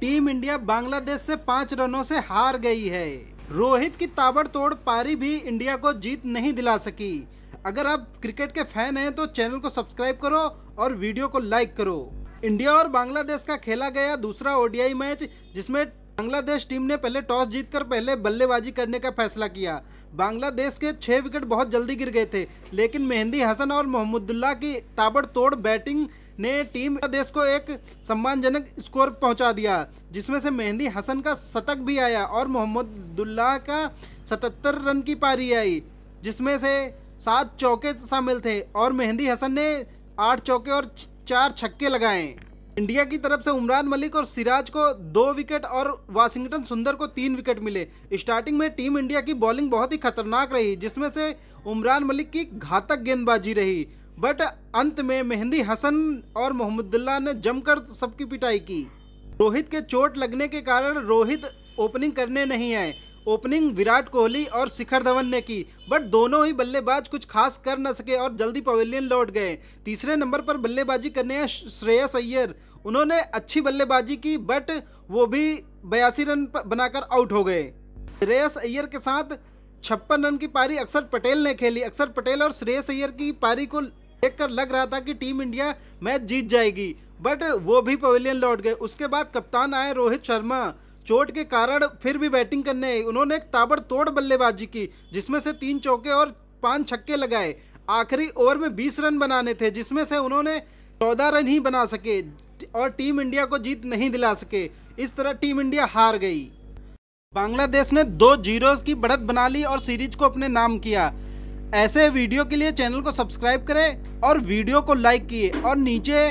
team India Bangladesh से पांच रनों से हार गई है रोहित की ताबड़तोड़ पारी भी इंडिया को जीत नहीं दिला सकी अगर आप क्रिकेट के फैन हैं तो चैनल को सब्सक्राइब करो और वीडियो को लाइक करो इंडिया और बांग्लादेश का खेला गया दूसरा ओडीआई मैच जिसमें बांग्लादेश टीम ने पहले टॉस जीतकर पहले बल्लेबाजी करने का फैसला किया बांग्लादेश के छह विकेट बहुत जल्दी गिर गए थे लेकिन मेहंदी हसन और मोहम्मदुल्ला की ताबड़तोड़ बैटिंग ने टीम देश को एक सम्मानजनक स्कोर पहुंचा दिया जिसमें से मेहंदी हसन का शतक भी आया और मोहम्मदुल्लाह का सतहत्तर रन की पारी आई जिसमें से सात चौके शामिल थे और मेहंदी हसन ने आठ चौके और चार छक्के लगाए इंडिया की तरफ से उमरान मलिक और सिराज को दो विकेट और वाशिंगटन सुंदर को तीन विकेट मिले स्टार्टिंग में टीम इंडिया की बॉलिंग बहुत ही खतरनाक रही जिसमें से उमरान मलिक की घातक गेंदबाजी रही बट अंत में मेहंदी हसन और मोहम्मदुल्ला ने जमकर सबकी पिटाई की रोहित के चोट लगने के कारण रोहित ओपनिंग करने नहीं आए ओपनिंग विराट कोहली और शिखर धवन ने की बट दोनों ही बल्लेबाज कुछ खास कर न सके और जल्दी पवेलियन लौट गए तीसरे नंबर पर बल्लेबाजी करने हैं श्रेयस अय्यर उन्होंने अच्छी बल्लेबाजी की बट वो भी बयासी रन बनाकर आउट हो गए श्रेयस अय्यर के साथ छप्पन रन की पारी अक्षर पटेल ने खेली अक्षर पटेल और श्रेयस अय्यर की पारी को देखकर लग रहा था कि टीम इंडिया मैच जीत जाएगी बट वो भी पवेलियन लौट गए उसके बाद कप्तान आए रोहित शर्मा चोट के कारण फिर भी बैटिंग करने उन्होंने एक ताबड़तोड़ बल्लेबाजी की जिसमें से तीन चौके और पांच छक्के लगाए आखिरी ओवर में बीस रन बनाने थे जिसमें से उन्होंने चौदह रन ही बना सके और टीम इंडिया को जीत नहीं दिला सके इस तरह टीम इंडिया हार गई बांग्लादेश ने दो जीरोज की बढ़त बना ली और सीरीज को अपने नाम किया ऐसे वीडियो के लिए चैनल को सब्सक्राइब करें और वीडियो को लाइक किए और नीचे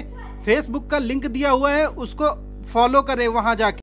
फेसबुक का लिंक दिया हुआ है उसको फॉलो करें वहां जाके